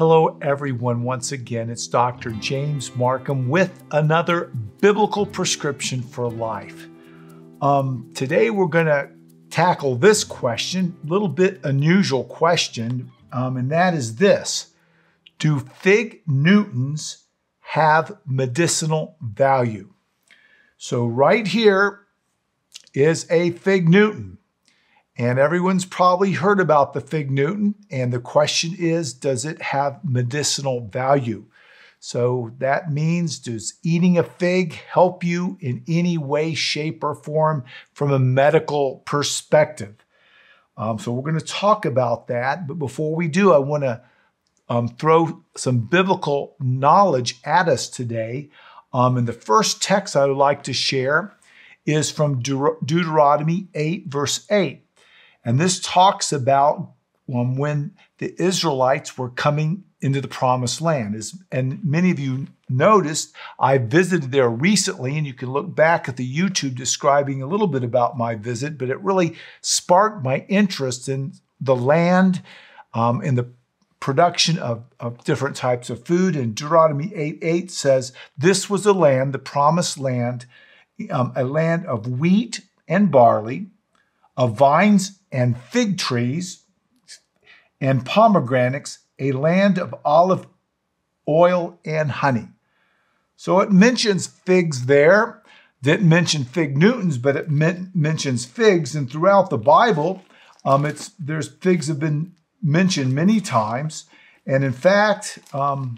Hello, everyone. Once again, it's Dr. James Markham with another biblical prescription for life. Um, today, we're going to tackle this question, a little bit unusual question, um, and that is this Do fig Newtons have medicinal value? So, right here is a fig Newton. And everyone's probably heard about the fig Newton. And the question is, does it have medicinal value? So that means does eating a fig help you in any way, shape, or form from a medical perspective? Um, so we're going to talk about that. But before we do, I want to um, throw some biblical knowledge at us today. Um, and the first text I would like to share is from Deuteronomy 8, verse 8. And this talks about when the Israelites were coming into the promised land. As, and many of you noticed, I visited there recently, and you can look back at the YouTube describing a little bit about my visit, but it really sparked my interest in the land um, in the production of, of different types of food. And Deuteronomy 8 8 says, This was a land, the promised land, um, a land of wheat and barley, of vines and fig trees and pomegranates, a land of olive oil and honey. So it mentions figs there. Didn't mention fig Newtons, but it men mentions figs. And throughout the Bible, um, it's there's figs have been mentioned many times. And in fact, um,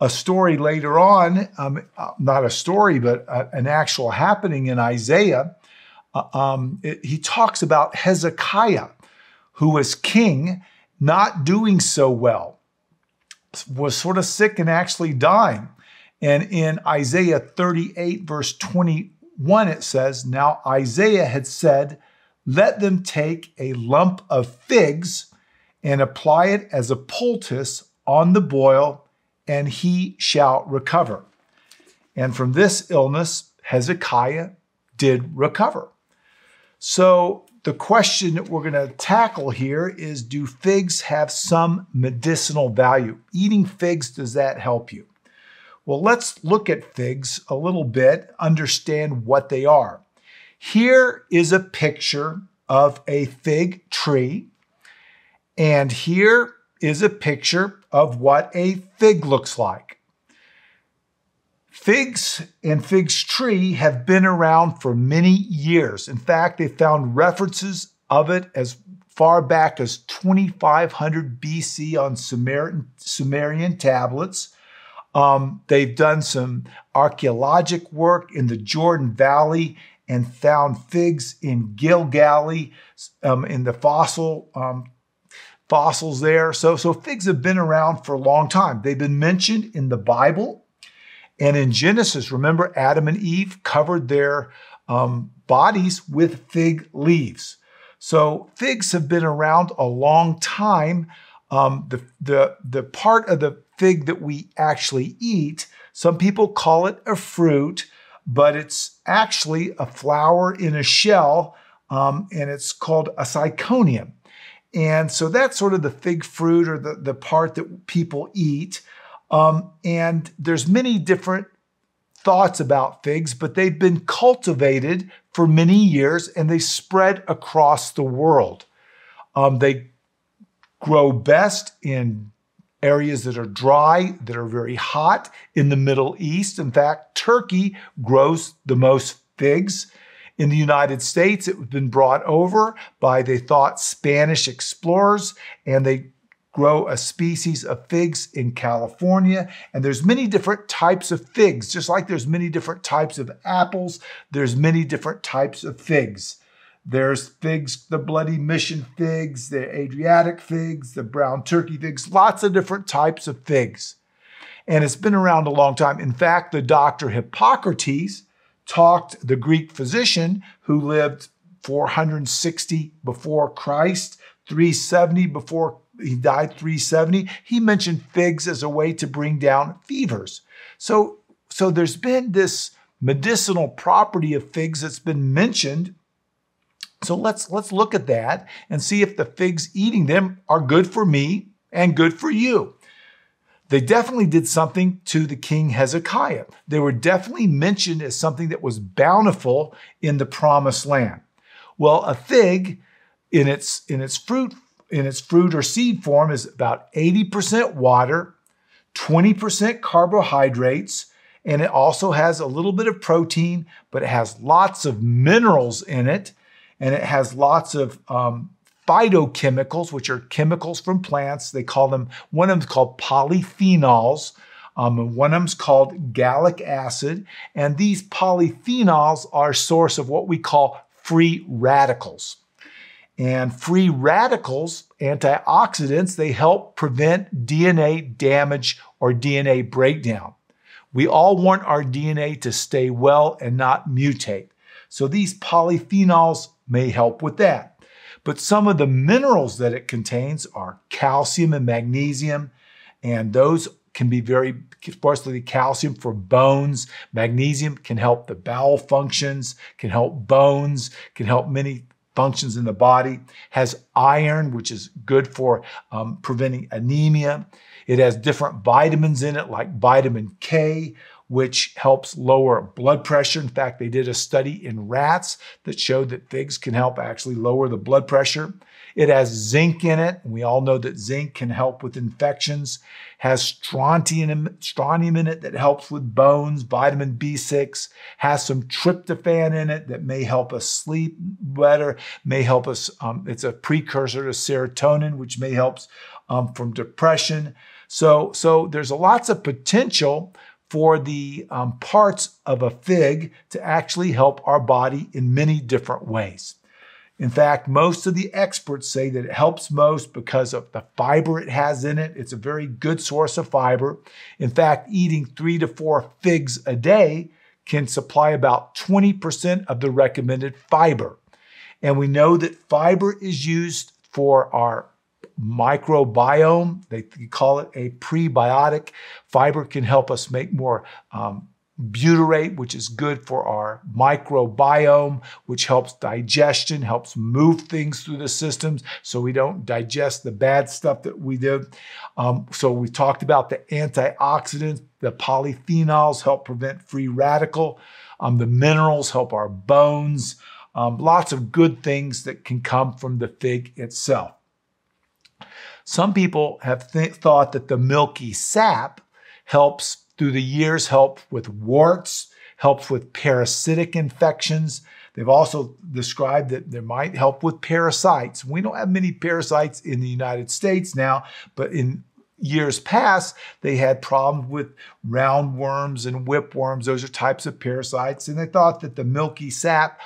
a story later on, um, uh, not a story, but a, uh, an actual happening in Isaiah, uh, um, it, he talks about Hezekiah, who was king, not doing so well, was sort of sick and actually dying. And in Isaiah 38, verse 21, it says, Now Isaiah had said, Let them take a lump of figs and apply it as a poultice on the boil, and he shall recover. And from this illness, Hezekiah did recover. So the question that we're going to tackle here is do figs have some medicinal value? Eating figs, does that help you? Well, let's look at figs a little bit, understand what they are. Here is a picture of a fig tree, and here is a picture of what a fig looks like. Figs and figs tree have been around for many years. In fact, they found references of it as far back as 2500 BC on Sumerian, Sumerian tablets. Um, they've done some archaeologic work in the Jordan Valley and found figs in Gilgali um, in the fossil um, fossils there. So, so figs have been around for a long time. They've been mentioned in the Bible and in Genesis, remember Adam and Eve covered their um, bodies with fig leaves. So figs have been around a long time. Um, the, the, the part of the fig that we actually eat, some people call it a fruit, but it's actually a flower in a shell, um, and it's called a syconium. And so that's sort of the fig fruit or the, the part that people eat. Um, and there's many different thoughts about figs, but they've been cultivated for many years and they spread across the world. Um, they grow best in areas that are dry, that are very hot in the Middle East. In fact, Turkey grows the most figs. In the United States, it was been brought over by, they thought, Spanish explorers, and they grow a species of figs in California. And there's many different types of figs, just like there's many different types of apples, there's many different types of figs. There's figs, the bloody mission figs, the Adriatic figs, the brown turkey figs, lots of different types of figs. And it's been around a long time. In fact, the doctor Hippocrates talked the Greek physician who lived 460 before Christ, 370 before he died 370. He mentioned figs as a way to bring down fevers. So, so there's been this medicinal property of figs that's been mentioned. So let's let's look at that and see if the figs eating them are good for me and good for you. They definitely did something to the king Hezekiah. They were definitely mentioned as something that was bountiful in the promised land. Well, a fig in its in its fruit in its fruit or seed form is about 80% water, 20% carbohydrates, and it also has a little bit of protein, but it has lots of minerals in it, and it has lots of um, phytochemicals, which are chemicals from plants. They call them, one of them's called polyphenols, um, one of them's called gallic acid, and these polyphenols are a source of what we call free radicals. And free radicals, antioxidants, they help prevent DNA damage or DNA breakdown. We all want our DNA to stay well and not mutate. So these polyphenols may help with that. But some of the minerals that it contains are calcium and magnesium, and those can be very especially calcium for bones. Magnesium can help the bowel functions, can help bones, can help many functions in the body, has iron, which is good for um, preventing anemia. It has different vitamins in it, like vitamin K, which helps lower blood pressure. In fact, they did a study in rats that showed that figs can help actually lower the blood pressure. It has zinc in it. We all know that zinc can help with infections. Has strontium, strontium in it that helps with bones, vitamin B6. Has some tryptophan in it that may help us sleep better, may help us, um, it's a precursor to serotonin, which may help um, from depression. So, so there's lots of potential for the um, parts of a fig to actually help our body in many different ways. In fact, most of the experts say that it helps most because of the fiber it has in it. It's a very good source of fiber. In fact, eating three to four figs a day can supply about 20% of the recommended fiber. And we know that fiber is used for our microbiome. They call it a prebiotic. Fiber can help us make more um, butyrate, which is good for our microbiome, which helps digestion, helps move things through the systems so we don't digest the bad stuff that we do. Um, so we talked about the antioxidants, the polyphenols help prevent free radical. Um, the minerals help our bones. Um, lots of good things that can come from the fig itself. Some people have th- thought that the milky sap helps through the years help with warts, helps with parasitic infections. They've also described that they might help with parasites. We don't have many parasites in the United States now, but in years past, they had problems with roundworms and whipworms. Those are types of parasites. And they thought that the milky sap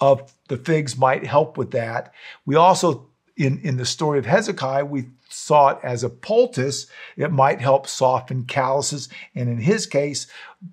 of the figs might help with that. We also, in, in the story of Hezekiah, we saw it as a poultice, it might help soften calluses. And in his case,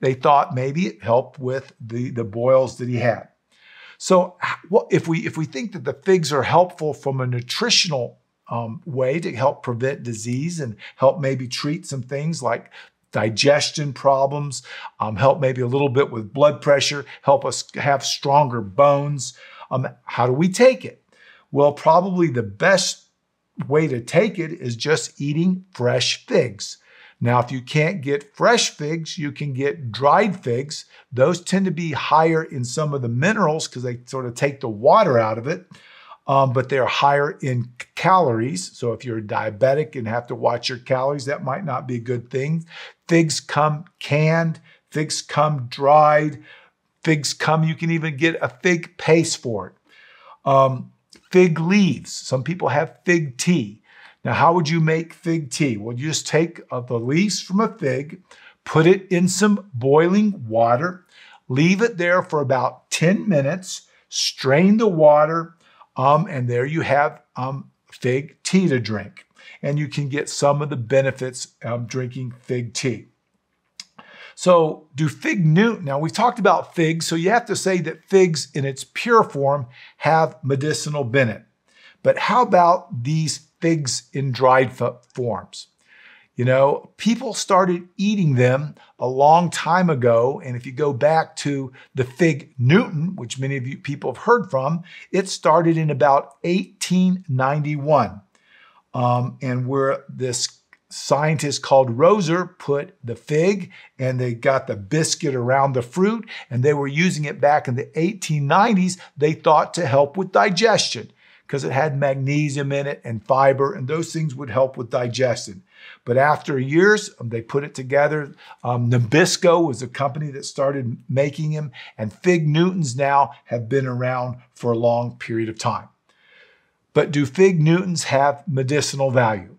they thought maybe it helped with the, the boils that he had. So if we if we think that the figs are helpful from a nutritional um, way to help prevent disease and help maybe treat some things like digestion problems, um, help maybe a little bit with blood pressure, help us have stronger bones. Um, how do we take it? Well, probably the best way to take it is just eating fresh figs. Now, if you can't get fresh figs, you can get dried figs. Those tend to be higher in some of the minerals because they sort of take the water out of it, um, but they're higher in calories. So if you're diabetic and have to watch your calories, that might not be a good thing. Figs come canned, figs come dried, figs come, you can even get a fig paste for it. Um, fig leaves. Some people have fig tea. Now, how would you make fig tea? Well, you just take uh, the leaves from a fig, put it in some boiling water, leave it there for about 10 minutes, strain the water, um, and there you have um, fig tea to drink. And you can get some of the benefits of drinking fig tea. So do fig newt, now we've talked about figs, so you have to say that figs in its pure form have medicinal benefit. But how about these figs in dried forms? You know, people started eating them a long time ago. And if you go back to the fig Newton, which many of you people have heard from, it started in about 1891. Um, and where this Scientists called Roser put the fig and they got the biscuit around the fruit and they were using it back in the 1890s, they thought to help with digestion because it had magnesium in it and fiber and those things would help with digestion. But after years, um, they put it together. Um, Nabisco was a company that started making them and fig Newtons now have been around for a long period of time. But do fig Newtons have medicinal value?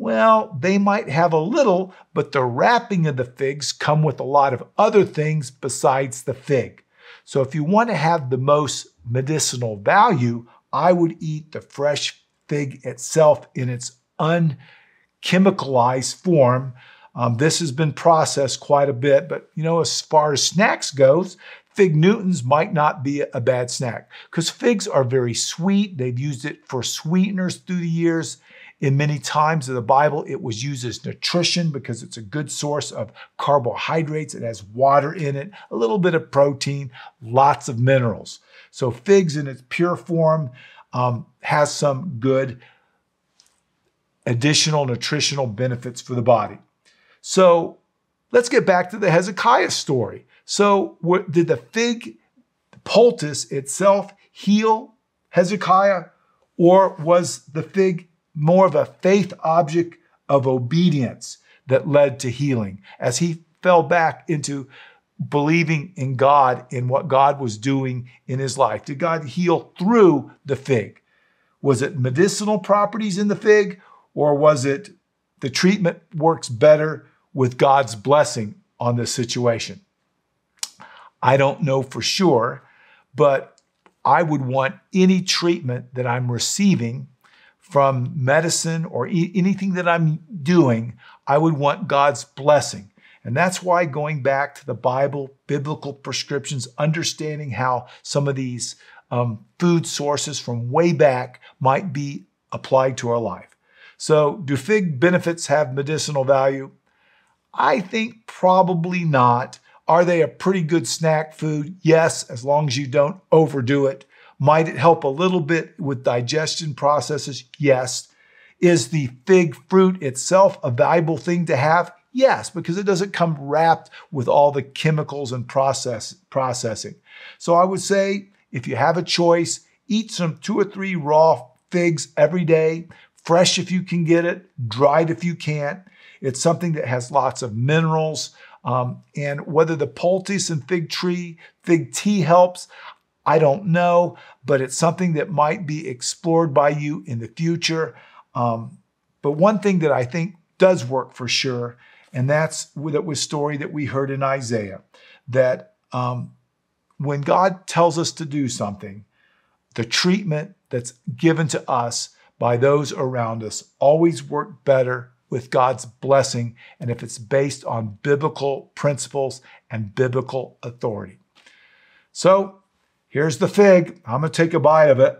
Well, they might have a little, but the wrapping of the figs come with a lot of other things besides the fig. So if you want to have the most medicinal value, I would eat the fresh fig itself in its unchemicalized form. Um, this has been processed quite a bit, but you know, as far as snacks goes, Fig Newtons might not be a bad snack because figs are very sweet. They've used it for sweeteners through the years. In many times of the Bible, it was used as nutrition because it's a good source of carbohydrates. It has water in it, a little bit of protein, lots of minerals. So figs in its pure form um, has some good additional nutritional benefits for the body. So let's get back to the Hezekiah story. So what, did the fig poultice itself heal Hezekiah, or was the fig more of a faith object of obedience that led to healing as he fell back into believing in God in what God was doing in his life. Did God heal through the fig? Was it medicinal properties in the fig or was it the treatment works better with God's blessing on this situation? I don't know for sure, but I would want any treatment that I'm receiving from medicine or e- anything that I'm doing, I would want God's blessing. And that's why going back to the Bible, biblical prescriptions, understanding how some of these um, food sources from way back might be applied to our life. So, do fig benefits have medicinal value? I think probably not. Are they a pretty good snack food? Yes, as long as you don't overdo it. Might it help a little bit with digestion processes? Yes. Is the fig fruit itself a valuable thing to have? Yes, because it doesn't come wrapped with all the chemicals and process processing. So I would say if you have a choice, eat some two or three raw figs every day, fresh if you can get it, dried if you can't. It's something that has lots of minerals. Um, and whether the poultice and fig tree, fig tea helps, I don't know, but it's something that might be explored by you in the future. Um, but one thing that I think does work for sure, and that's with was story that we heard in Isaiah, that um, when God tells us to do something, the treatment that's given to us by those around us always work better with God's blessing and if it's based on biblical principles and biblical authority. So Here's the fig. I'm going to take a bite of it.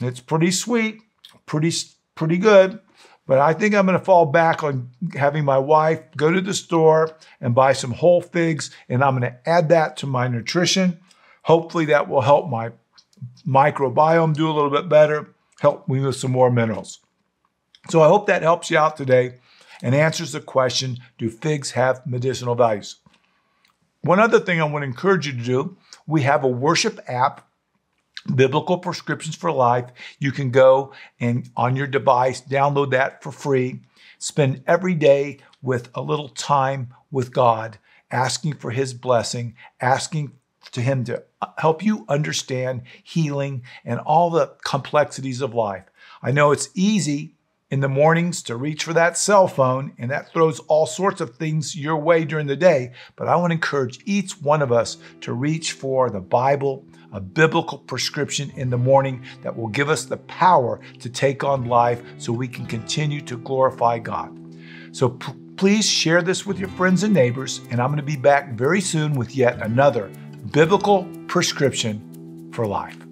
It's pretty sweet, pretty pretty good, but I think I'm going to fall back on having my wife go to the store and buy some whole figs and I'm going to add that to my nutrition. Hopefully that will help my microbiome do a little bit better, help me with some more minerals. So I hope that helps you out today and answers the question, do figs have medicinal values? One other thing I want to encourage you to do we have a worship app biblical prescriptions for life you can go and on your device download that for free spend every day with a little time with god asking for his blessing asking to him to help you understand healing and all the complexities of life i know it's easy in the mornings to reach for that cell phone, and that throws all sorts of things your way during the day. But I want to encourage each one of us to reach for the Bible, a biblical prescription in the morning that will give us the power to take on life so we can continue to glorify God. So p- please share this with your friends and neighbors, and I'm going to be back very soon with yet another biblical prescription for life.